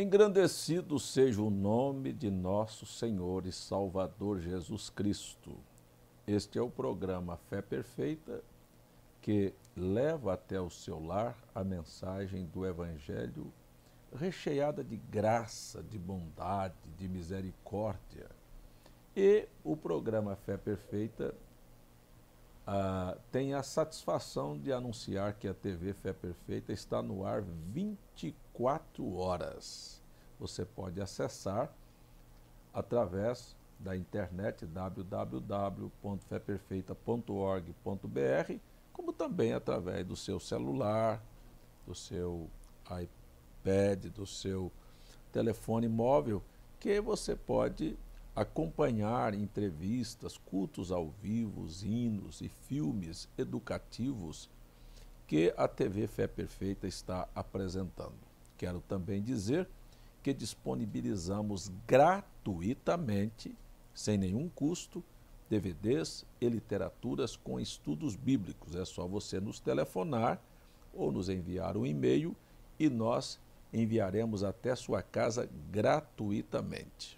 Engrandecido seja o nome de nosso Senhor e Salvador Jesus Cristo. Este é o programa Fé Perfeita que leva até o seu lar a mensagem do Evangelho recheada de graça, de bondade, de misericórdia. E o programa Fé Perfeita ah, tem a satisfação de anunciar que a TV Fé Perfeita está no ar 24 horas. Você pode acessar através da internet www.feperfeita.org.br, como também através do seu celular, do seu iPad, do seu telefone móvel, que você pode acompanhar entrevistas, cultos ao vivo, hinos e filmes educativos que a TV Fé Perfeita está apresentando. Quero também dizer que disponibilizamos gratuitamente, sem nenhum custo, DVDs e literaturas com estudos bíblicos. É só você nos telefonar ou nos enviar um e-mail e nós enviaremos até sua casa gratuitamente.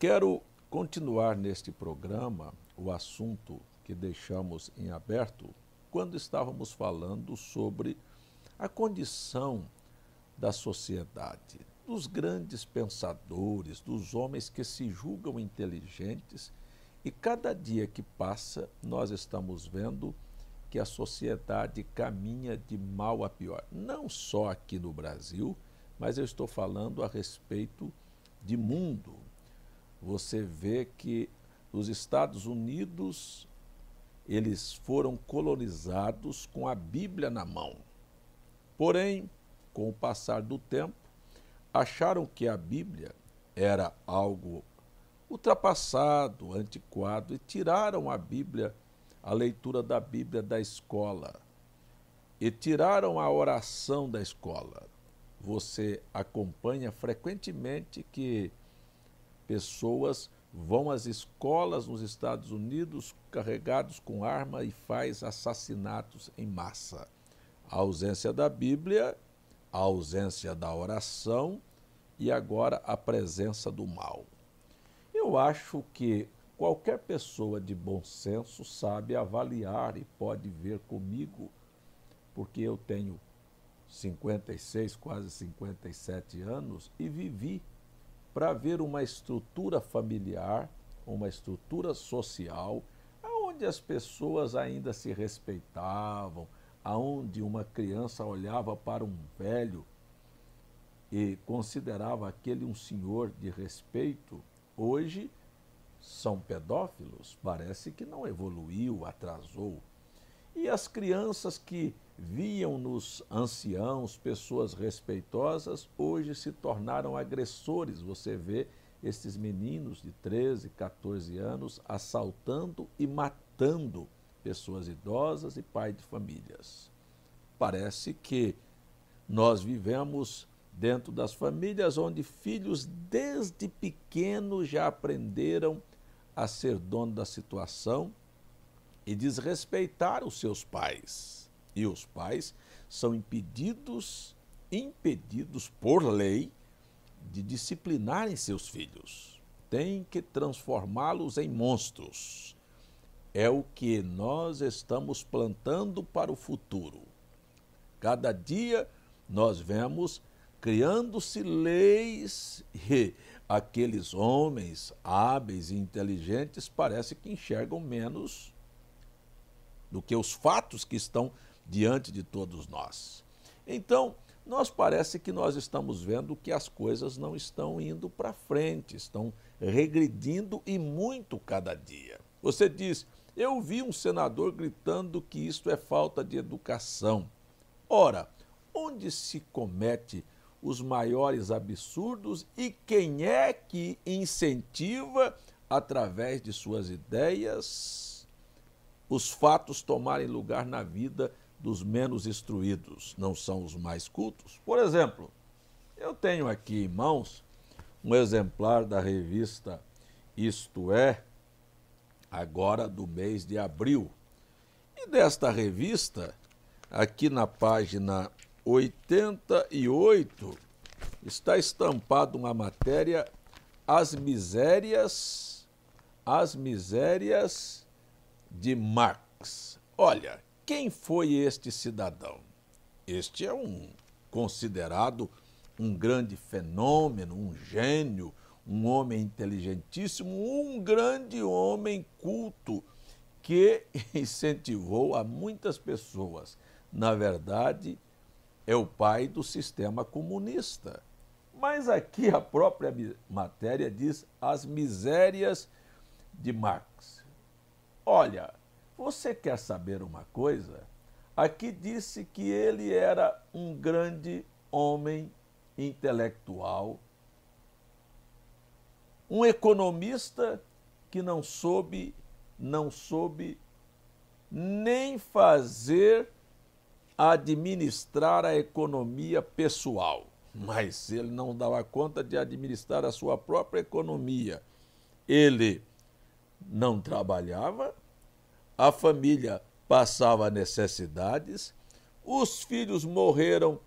Quero continuar neste programa o assunto que deixamos em aberto quando estávamos falando sobre a condição da sociedade, dos grandes pensadores, dos homens que se julgam inteligentes, e cada dia que passa, nós estamos vendo que a sociedade caminha de mal a pior, não só aqui no Brasil, mas eu estou falando a respeito de mundo, você vê que os Estados Unidos eles foram colonizados com a Bíblia na mão. Porém, com o passar do tempo, acharam que a Bíblia era algo ultrapassado, antiquado e tiraram a Bíblia, a leitura da Bíblia da escola e tiraram a oração da escola. Você acompanha frequentemente que pessoas vão às escolas nos Estados Unidos carregados com arma e faz assassinatos em massa. A ausência da Bíblia, a ausência da oração e agora a presença do mal. Eu acho que qualquer pessoa de bom senso sabe avaliar e pode ver comigo, porque eu tenho 56, quase 57 anos e vivi para haver uma estrutura familiar, uma estrutura social, onde as pessoas ainda se respeitavam, aonde uma criança olhava para um velho e considerava aquele um senhor de respeito, hoje são pedófilos. Parece que não evoluiu, atrasou. E as crianças que viam-nos anciãos, pessoas respeitosas, hoje se tornaram agressores. Você vê esses meninos de 13, 14 anos assaltando e matando pessoas idosas e pais de famílias. Parece que nós vivemos dentro das famílias onde filhos desde pequenos já aprenderam a ser dono da situação e desrespeitar os seus pais e os pais são impedidos, impedidos por lei, de disciplinarem seus filhos. Tem que transformá-los em monstros. É o que nós estamos plantando para o futuro. Cada dia nós vemos criando-se leis e aqueles homens hábeis e inteligentes parece que enxergam menos do que os fatos que estão acontecendo diante de todos nós. Então, nós parece que nós estamos vendo que as coisas não estão indo para frente, estão regredindo e muito cada dia. Você diz, eu vi um senador gritando que isto é falta de educação. Ora, onde se comete os maiores absurdos e quem é que incentiva, através de suas ideias, os fatos tomarem lugar na vida dos menos instruídos não são os mais cultos. Por exemplo, eu tenho aqui em mãos um exemplar da revista Isto É, agora do mês de abril. E desta revista, aqui na página 88, está estampada uma matéria As misérias as misérias de Marx. Olha, quem foi este cidadão? Este é um considerado um grande fenômeno, um gênio, um homem inteligentíssimo, um grande homem culto que incentivou a muitas pessoas. Na verdade, é o pai do sistema comunista. Mas aqui a própria matéria diz as misérias de Marx. Olha, você quer saber uma coisa? Aqui disse que ele era um grande homem intelectual, um economista que não soube, não soube nem fazer administrar a economia pessoal, mas ele não dava conta de administrar a sua própria economia. Ele não trabalhava, a família passava necessidades, os filhos morreram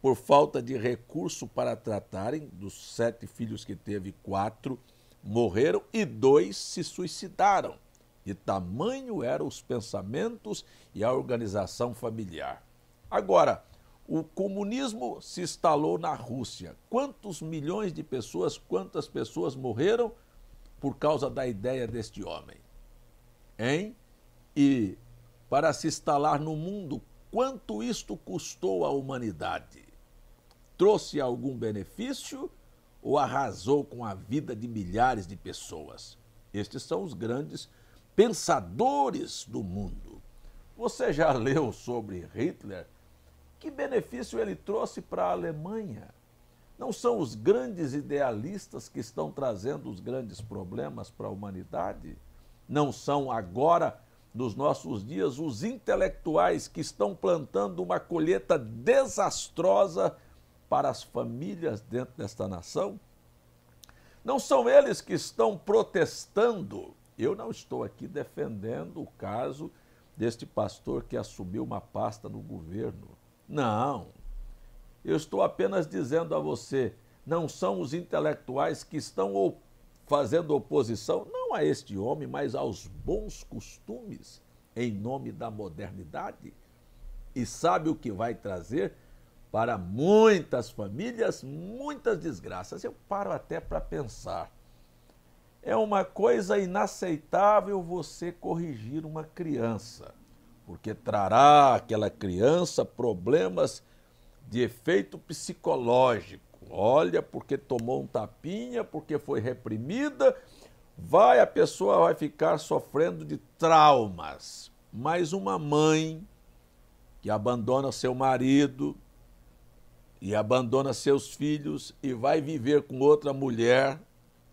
por falta de recurso para tratarem, dos sete filhos que teve, quatro morreram e dois se suicidaram. De tamanho eram os pensamentos e a organização familiar. Agora, o comunismo se instalou na Rússia. Quantos milhões de pessoas, quantas pessoas morreram por causa da ideia deste homem? Hein? e para se instalar no mundo, quanto isto custou à humanidade? Trouxe algum benefício ou arrasou com a vida de milhares de pessoas? Estes são os grandes pensadores do mundo. Você já leu sobre Hitler? Que benefício ele trouxe para a Alemanha? Não são os grandes idealistas que estão trazendo os grandes problemas para a humanidade? Não são agora dos nossos dias os intelectuais que estão plantando uma colheita desastrosa para as famílias dentro desta nação? Não são eles que estão protestando. Eu não estou aqui defendendo o caso deste pastor que assumiu uma pasta no governo. Não. Eu estou apenas dizendo a você, não são os intelectuais que estão opondo fazendo oposição não a este homem, mas aos bons costumes em nome da modernidade. E sabe o que vai trazer para muitas famílias? Muitas desgraças. Eu paro até para pensar. É uma coisa inaceitável você corrigir uma criança, porque trará aquela criança problemas de efeito psicológico Olha, porque tomou um tapinha, porque foi reprimida, vai a pessoa vai ficar sofrendo de traumas. Mas uma mãe que abandona seu marido e abandona seus filhos e vai viver com outra mulher,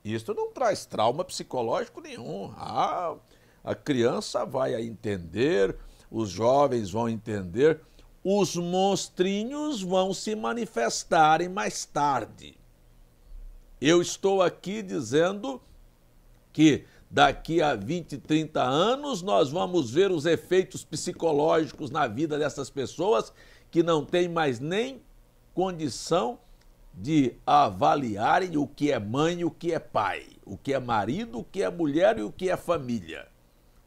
isso não traz trauma psicológico nenhum. Ah, a criança vai entender, os jovens vão entender os monstrinhos vão se manifestarem mais tarde. Eu estou aqui dizendo que daqui a 20, 30 anos nós vamos ver os efeitos psicológicos na vida dessas pessoas que não têm mais nem condição de avaliarem o que é mãe e o que é pai, o que é marido, o que é mulher e o que é família.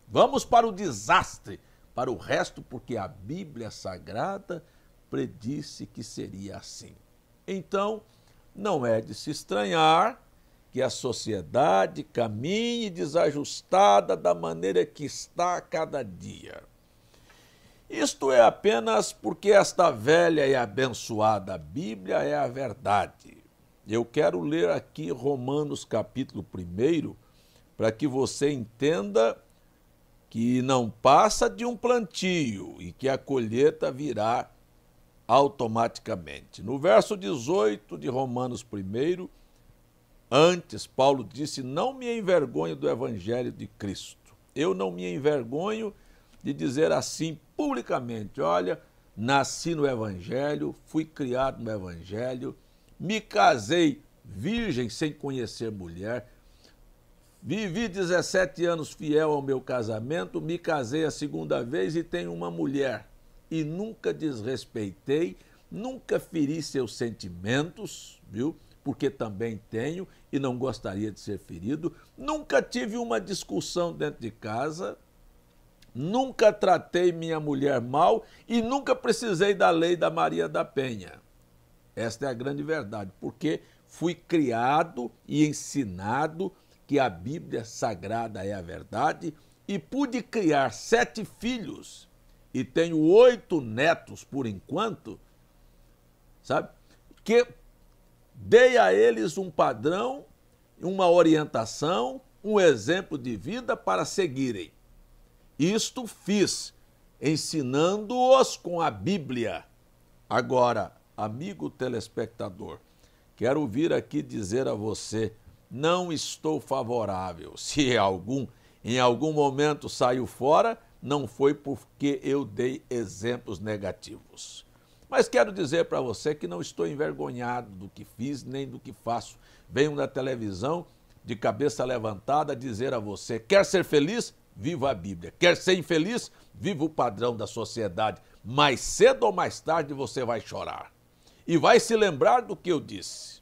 Vamos para o desastre para o resto, porque a Bíblia Sagrada predisse que seria assim. Então, não é de se estranhar que a sociedade caminhe desajustada da maneira que está a cada dia. Isto é apenas porque esta velha e abençoada Bíblia é a verdade. Eu quero ler aqui Romanos capítulo 1 para que você entenda que não passa de um plantio e que a colheita virá automaticamente. No verso 18 de Romanos 1, antes Paulo disse: Não me envergonho do evangelho de Cristo. Eu não me envergonho de dizer assim publicamente: Olha, nasci no evangelho, fui criado no evangelho, me casei virgem sem conhecer mulher Vivi 17 anos fiel ao meu casamento, me casei a segunda vez e tenho uma mulher. E nunca desrespeitei, nunca feri seus sentimentos, viu? Porque também tenho e não gostaria de ser ferido. Nunca tive uma discussão dentro de casa, nunca tratei minha mulher mal e nunca precisei da lei da Maria da Penha. Esta é a grande verdade, porque fui criado e ensinado que a Bíblia Sagrada é a verdade e pude criar sete filhos e tenho oito netos por enquanto, sabe? Que dei a eles um padrão, uma orientação, um exemplo de vida para seguirem. Isto fiz, ensinando-os com a Bíblia. Agora, amigo telespectador, quero vir aqui dizer a você não estou favorável. Se é algum em algum momento saiu fora, não foi porque eu dei exemplos negativos. Mas quero dizer para você que não estou envergonhado do que fiz nem do que faço. Venho da televisão de cabeça levantada dizer a você: quer ser feliz? Viva a Bíblia. Quer ser infeliz? Viva o padrão da sociedade. Mais cedo ou mais tarde você vai chorar e vai se lembrar do que eu disse.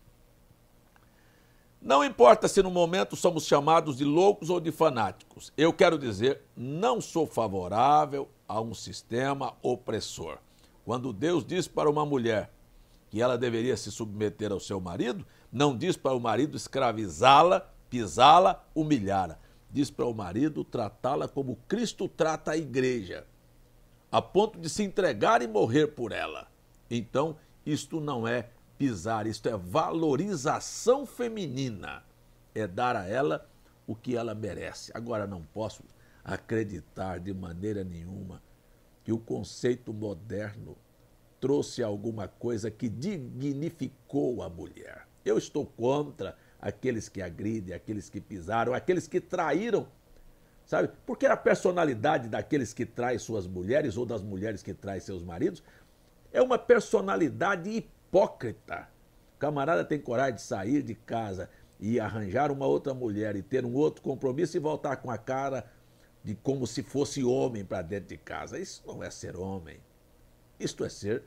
Não importa se no momento somos chamados de loucos ou de fanáticos, eu quero dizer, não sou favorável a um sistema opressor. Quando Deus diz para uma mulher que ela deveria se submeter ao seu marido, não diz para o marido escravizá-la, pisá-la, humilhá-la. Diz para o marido tratá-la como Cristo trata a igreja, a ponto de se entregar e morrer por ela. Então, isto não é pisar, isto é valorização feminina, é dar a ela o que ela merece. Agora não posso acreditar de maneira nenhuma que o conceito moderno trouxe alguma coisa que dignificou a mulher. Eu estou contra aqueles que agridem, aqueles que pisaram, aqueles que traíram. Sabe? Porque a personalidade daqueles que traem suas mulheres ou das mulheres que traem seus maridos é uma personalidade hipócrita hipócrita. camarada tem coragem de sair de casa e arranjar uma outra mulher e ter um outro compromisso e voltar com a cara de como se fosse homem para dentro de casa. Isso não é ser homem. Isto é ser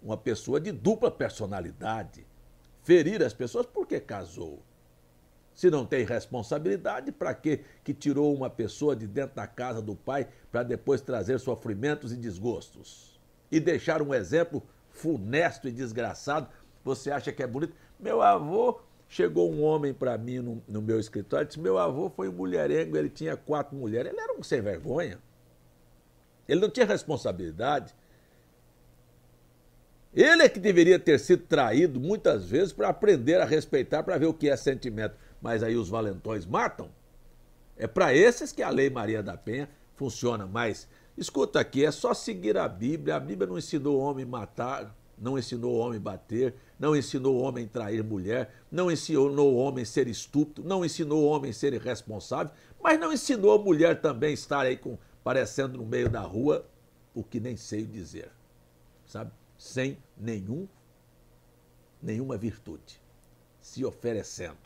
uma pessoa de dupla personalidade. Ferir as pessoas porque casou. Se não tem responsabilidade, para que que tirou uma pessoa de dentro da casa do pai para depois trazer sofrimentos e desgostos? E deixar um exemplo funesto e desgraçado, você acha que é bonito. Meu avô, chegou um homem para mim no, no, meu escritório disse: Meu avô foi um mulherengo, ele tinha quatro mulheres. Ele era um sem vergonha. Ele não tinha responsabilidade. Ele é que deveria ter sido traído muitas vezes para aprender a respeitar, para ver o que é sentimento. Mas aí os valentões matam. É para esses que a Lei Maria da Penha funciona mais. Escuta aqui, é só seguir a Bíblia. A Bíblia não ensinou o homem matar, não ensinou o homem bater, não ensinou o homem trair mulher, não ensinou o homem ser estúpido, não ensinou o homem ser irresponsável, mas não ensinou a mulher também estar aí com, parecendo no meio da rua, o que nem sei dizer, sabe? Sem nenhum, nenhuma virtude, se oferecendo.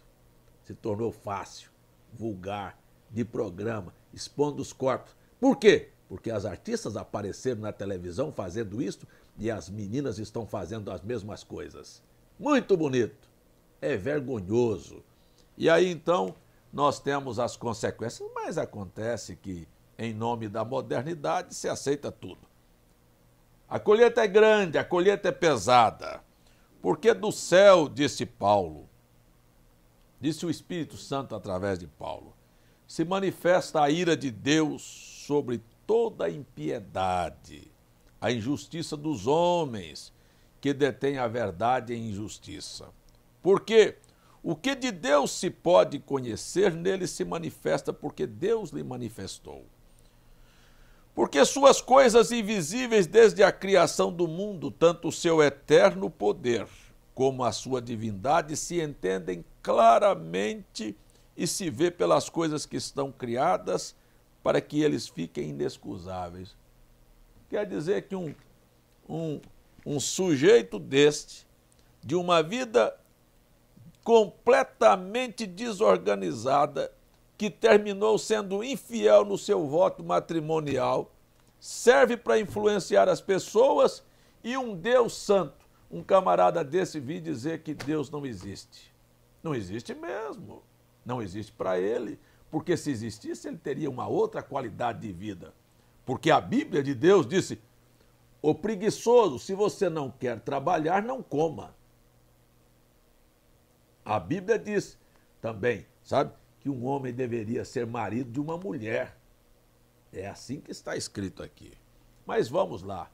Se tornou fácil, vulgar, de programa, expondo os corpos. Por quê? porque as artistas apareceram na televisão fazendo isso e as meninas estão fazendo as mesmas coisas. Muito bonito. É vergonhoso. E aí então nós temos as consequências, mas acontece que em nome da modernidade se aceita tudo. A colheita é grande, a colheita é pesada. Porque do céu, disse Paulo, disse o Espírito Santo através de Paulo, se manifesta a ira de Deus sobre toda a impiedade, a injustiça dos homens que detêm a verdade em injustiça. Porque o que de Deus se pode conhecer, nele se manifesta, porque Deus lhe manifestou. Porque suas coisas invisíveis desde a criação do mundo, tanto o seu eterno poder como a sua divindade, se entendem claramente e se vê pelas coisas que estão criadas para que eles fiquem inexcusáveis. Quer dizer que um, um, um sujeito deste, de uma vida completamente desorganizada, que terminou sendo infiel no seu voto matrimonial, serve para influenciar as pessoas e um Deus santo, um camarada desse vir dizer que Deus não existe. Não existe mesmo. Não existe para ele porque se existisse, ele teria uma outra qualidade de vida. Porque a Bíblia de Deus disse: o preguiçoso, se você não quer trabalhar, não coma. A Bíblia diz também, sabe, que um homem deveria ser marido de uma mulher. É assim que está escrito aqui. Mas vamos lá.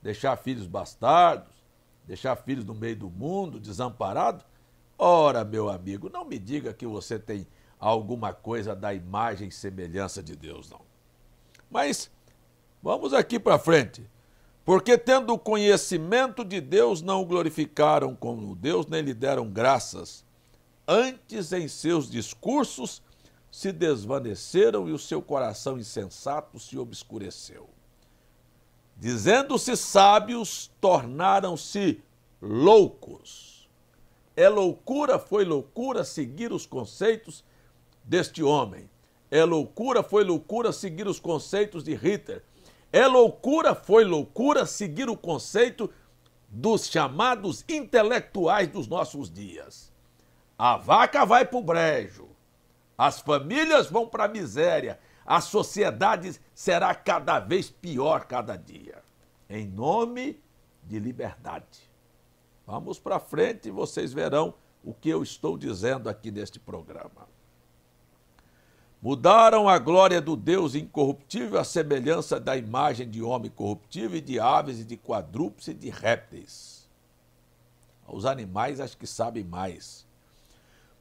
Deixar filhos bastardos, deixar filhos no meio do mundo, desamparado? Ora, meu amigo, não me diga que você tem alguma coisa da imagem e semelhança de Deus, não. Mas vamos aqui para frente. Porque tendo o conhecimento de Deus, não o glorificaram como Deus, nem lhe deram graças. Antes em seus discursos se desvaneceram e o seu coração insensato se obscureceu. Dizendo-se sábios, tornaram-se loucos. É loucura, foi loucura seguir os conceitos deste homem. É loucura, foi loucura seguir os conceitos de Hitler. É loucura, foi loucura seguir o conceito dos chamados intelectuais dos nossos dias. A vaca vai para o brejo, as famílias vão para a miséria, a sociedade será cada vez pior cada dia. Em nome de liberdade. Vamos para frente e vocês verão o que eu estou dizendo aqui neste programa. Mudaram a glória do Deus incorruptível à semelhança da imagem de homem corruptível e de aves e de quadrúpedes e de répteis. Aos animais as que sabem mais.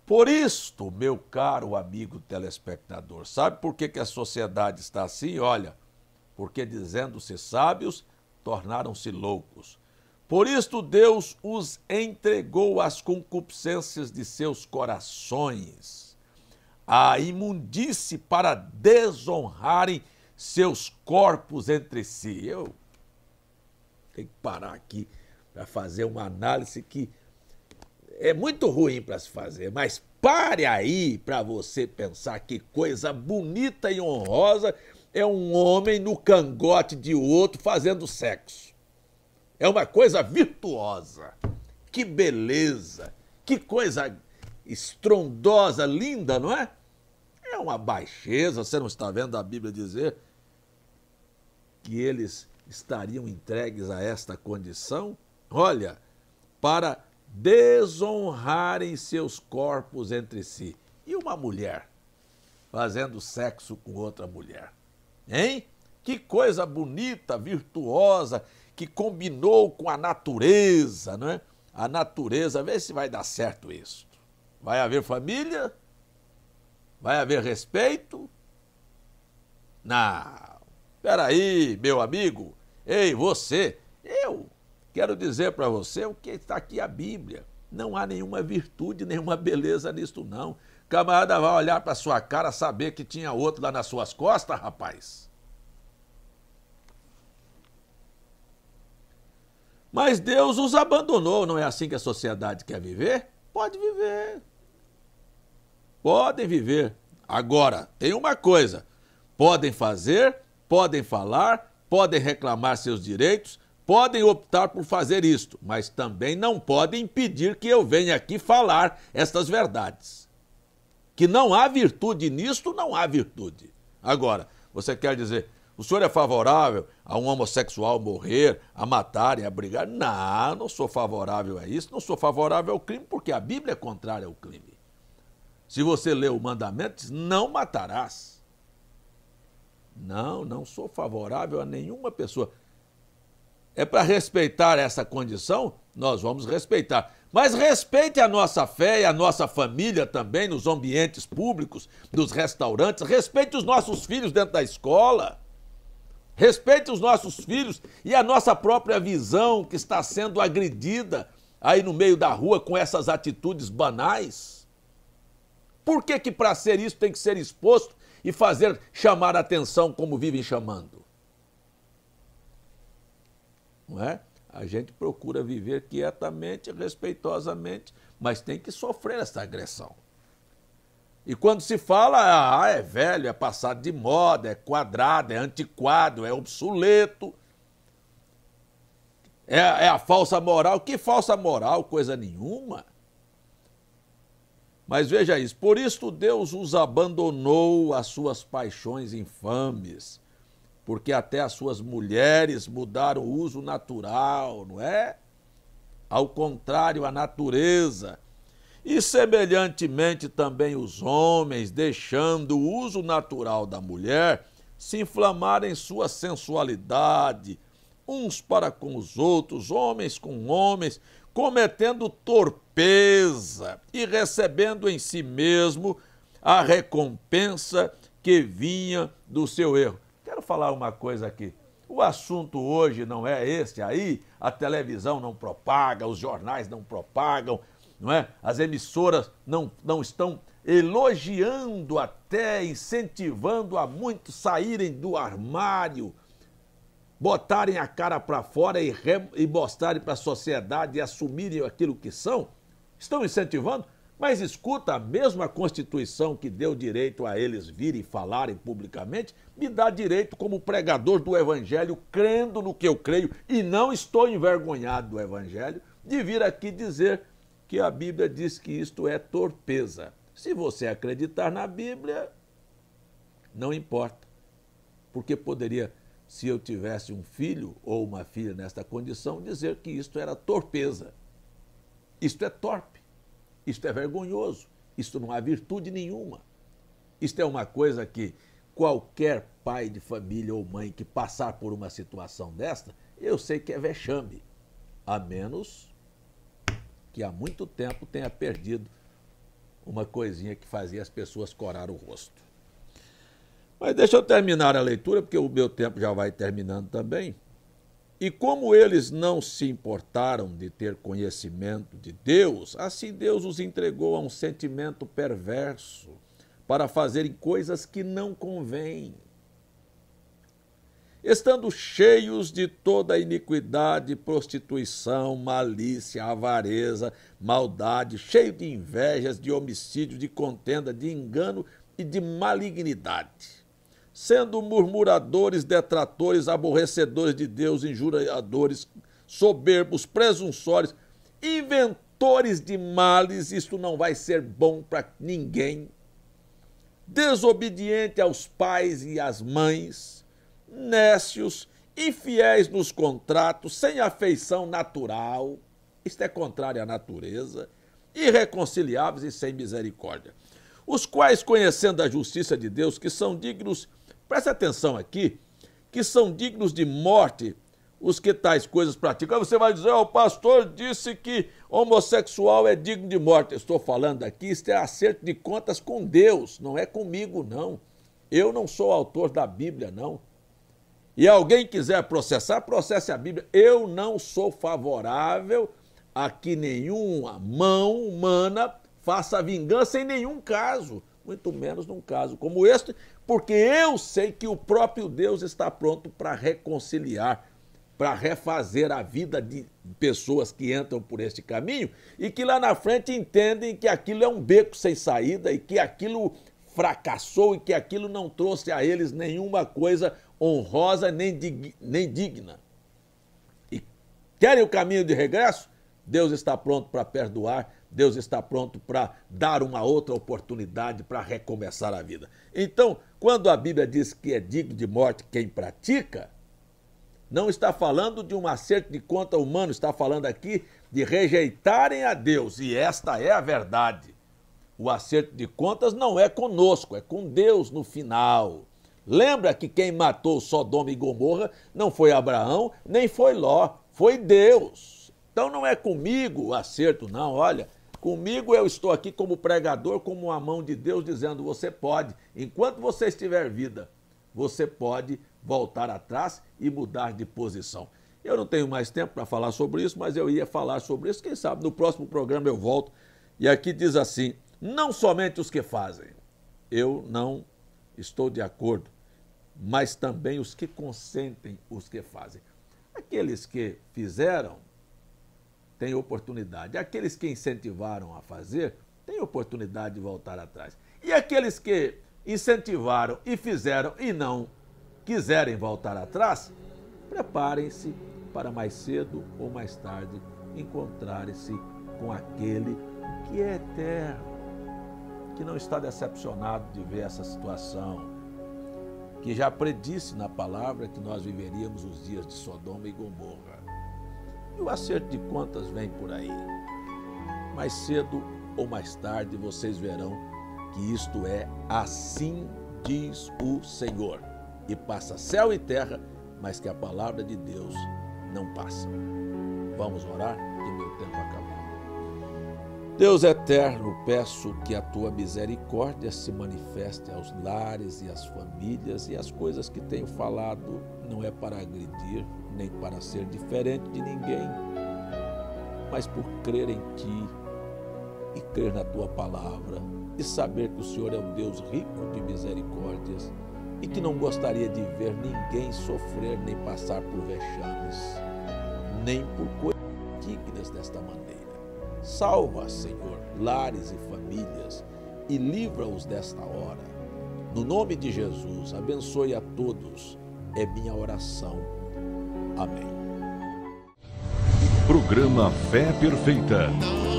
Por isto, meu caro amigo telespectador, sabe por que, que a sociedade está assim? Olha, porque dizendo-se sábios, tornaram-se loucos. Por isto Deus os entregou às concupiscências de seus corações a imundície para desonrarem seus corpos entre si. Eu tenho que parar aqui para fazer uma análise que é muito ruim para se fazer, mas pare aí para você pensar que coisa bonita e honrosa é um homem no cangote de outro fazendo sexo. É uma coisa virtuosa. Que beleza! Que coisa estrondosa, linda, não é? É uma baixeza, você não está vendo a Bíblia dizer que eles estariam entregues a esta condição? Olha, para desonrarem seus corpos entre si. E uma mulher fazendo sexo com outra mulher? Hein? Que coisa bonita, virtuosa, que combinou com a natureza, não é? A natureza, vê se vai dar certo isso. Vai haver família? Vai haver respeito? Não. Peraí, meu amigo. Ei, você. Eu quero dizer para você o que está aqui a Bíblia. Não há nenhuma virtude, nenhuma beleza nisto, não. camarada vai olhar para sua cara, saber que tinha outro lá nas suas costas, rapaz. Mas Deus os abandonou, não é assim que a sociedade quer viver? Pode viver. Podem viver. Agora, tem uma coisa: podem fazer, podem falar, podem reclamar seus direitos, podem optar por fazer isto, mas também não podem impedir que eu venha aqui falar estas verdades. Que não há virtude nisto, não há virtude. Agora, você quer dizer, o senhor é favorável a um homossexual morrer, a e a brigar? Não, não sou favorável a isso, não sou favorável ao crime, porque a Bíblia é contrária ao crime. Se você lê o mandamento, diz, não matarás. Não, não sou favorável a nenhuma pessoa. É para respeitar essa condição? Nós vamos respeitar. Mas respeite a nossa fé e a nossa família também nos ambientes públicos, nos restaurantes. Respeite os nossos filhos dentro da escola. Respeite os nossos filhos e a nossa própria visão que está sendo agredida aí no meio da rua com essas atitudes banais. Por que que para ser isso tem que ser exposto e fazer chamar a atenção como vivem chamando? Não é? A gente procura viver quietamente, respeitosamente, mas tem que sofrer essa agressão. E quando se fala, ah, é velho, é passado de moda, é quadrado, é antiquado, é obsoleto, é, é a falsa moral. Que falsa moral? Coisa nenhuma. Mas veja isso: por isto Deus os abandonou às suas paixões infames, porque até as suas mulheres mudaram o uso natural, não é? Ao contrário, a natureza. E semelhantemente também os homens, deixando o uso natural da mulher, se inflamaram em sua sensualidade, uns para com os outros, homens com homens, cometendo torpeza e recebendo em si mesmo a recompensa que vinha do seu erro. Quero falar uma coisa aqui. O assunto hoje não é este aí, a televisão não propaga, os jornais não propagam, não é? As emissoras não, não estão elogiando até, incentivando a muitos saírem do armário, botarem a cara para fora e, re, e mostrarem para a sociedade e assumirem aquilo que são? Estão incentivando? Mas escuta, a mesma Constituição que deu direito a eles virem e falarem publicamente, me dá direito como pregador do Evangelho, crendo no que eu creio, e não estou envergonhado do Evangelho, de vir aqui dizer que a Bíblia diz que isto é torpeza. Se você acreditar na Bíblia, não importa, porque poderia se eu tivesse um filho ou uma filha nesta condição, dizer que isto era torpeza. Isto é torpe. Isto é vergonhoso. Isto não há virtude nenhuma. Isto é uma coisa que qualquer pai de família ou mãe que passar por uma situação desta, eu sei que é vexame. A menos que há muito tempo tenha perdido uma coisinha que fazia as pessoas corar o rosto. Mas deixa eu terminar a leitura, porque o meu tempo já vai terminando também. E como eles não se importaram de ter conhecimento de Deus, assim Deus os entregou a um sentimento perverso para fazerem coisas que não convêm. Estando cheios de toda iniquidade, prostituição, malícia, avareza, maldade, cheio de invejas, de homicídio, de contenda, de engano e de malignidade sendo murmuradores, detratores, aborrecedores de Deus, injuradores, soberbos, presunçórios, inventores de males, isto não vai ser bom para ninguém. Desobediente aos pais e às mães, nécios, infiéis nos contratos, sem afeição natural, isto é contrário à natureza, irreconciliáveis e sem misericórdia, os quais, conhecendo a justiça de Deus, que são dignos Preste atenção aqui, que são dignos de morte os que tais coisas praticam. Aí você vai dizer, oh, o pastor disse que homossexual é digno de morte. Eu estou falando aqui, isso é acerto de contas com Deus, não é comigo, não. Eu não sou autor da Bíblia, não. E alguém quiser processar, processe a Bíblia. Eu não sou favorável a que nenhuma mão humana faça vingança em nenhum caso, muito menos num caso como este, porque eu sei que o próprio Deus está pronto para reconciliar, para refazer a vida de pessoas que entram por este caminho e que lá na frente entendem que aquilo é um beco sem saída e que aquilo fracassou e que aquilo não trouxe a eles nenhuma coisa honrosa nem, dig nem digna. E querem o caminho de regresso? Deus está pronto para perdoar, Deus está pronto para dar uma outra oportunidade para recomeçar a vida. Então, quando a Bíblia diz que é digno de morte quem pratica, não está falando de um acerto de conta humano, está falando aqui de rejeitarem a Deus, e esta é a verdade. O acerto de contas não é conosco, é com Deus no final. Lembra que quem matou Sodoma e Gomorra não foi Abraão, nem foi Ló, foi Deus. Então não é comigo o acerto, não. Olha, Comigo eu estou aqui como pregador, como a mão de Deus, dizendo: você pode, enquanto você estiver vida, você pode voltar atrás e mudar de posição. Eu não tenho mais tempo para falar sobre isso, mas eu ia falar sobre isso. Quem sabe no próximo programa eu volto. E aqui diz assim: não somente os que fazem, eu não estou de acordo, mas também os que consentem os que fazem. Aqueles que fizeram tem oportunidade. Aqueles que incentivaram a fazer têm oportunidade de voltar atrás. E aqueles que incentivaram e fizeram e não quiserem voltar atrás, preparem-se para mais cedo ou mais tarde encontrarem-se com aquele que é eterno, que não está decepcionado de ver essa situação, que já predisse na palavra que nós viveríamos os dias de Sodoma e Gomorra. E o acerto de contas vem por aí. Mais cedo ou mais tarde vocês verão que isto é assim diz o Senhor. E passa céu e terra, mas que a palavra de Deus não passa. Vamos orar, que meu tempo acabou. Deus eterno, peço que a tua misericórdia se manifeste aos lares e às famílias e às coisas que tenho falado não é para agredir, nem para ser diferente de ninguém, mas por crer em Ti e crer na Tua palavra e saber que o Senhor é um Deus rico de misericórdias e que não gostaria de ver ninguém sofrer nem passar por vexames, nem por coisas dignas desta maneira. Salva, Senhor, lares e famílias e livra-os desta hora. No nome de Jesus, abençoe a todos é minha oração. Amém. Programa Fé Perfeita.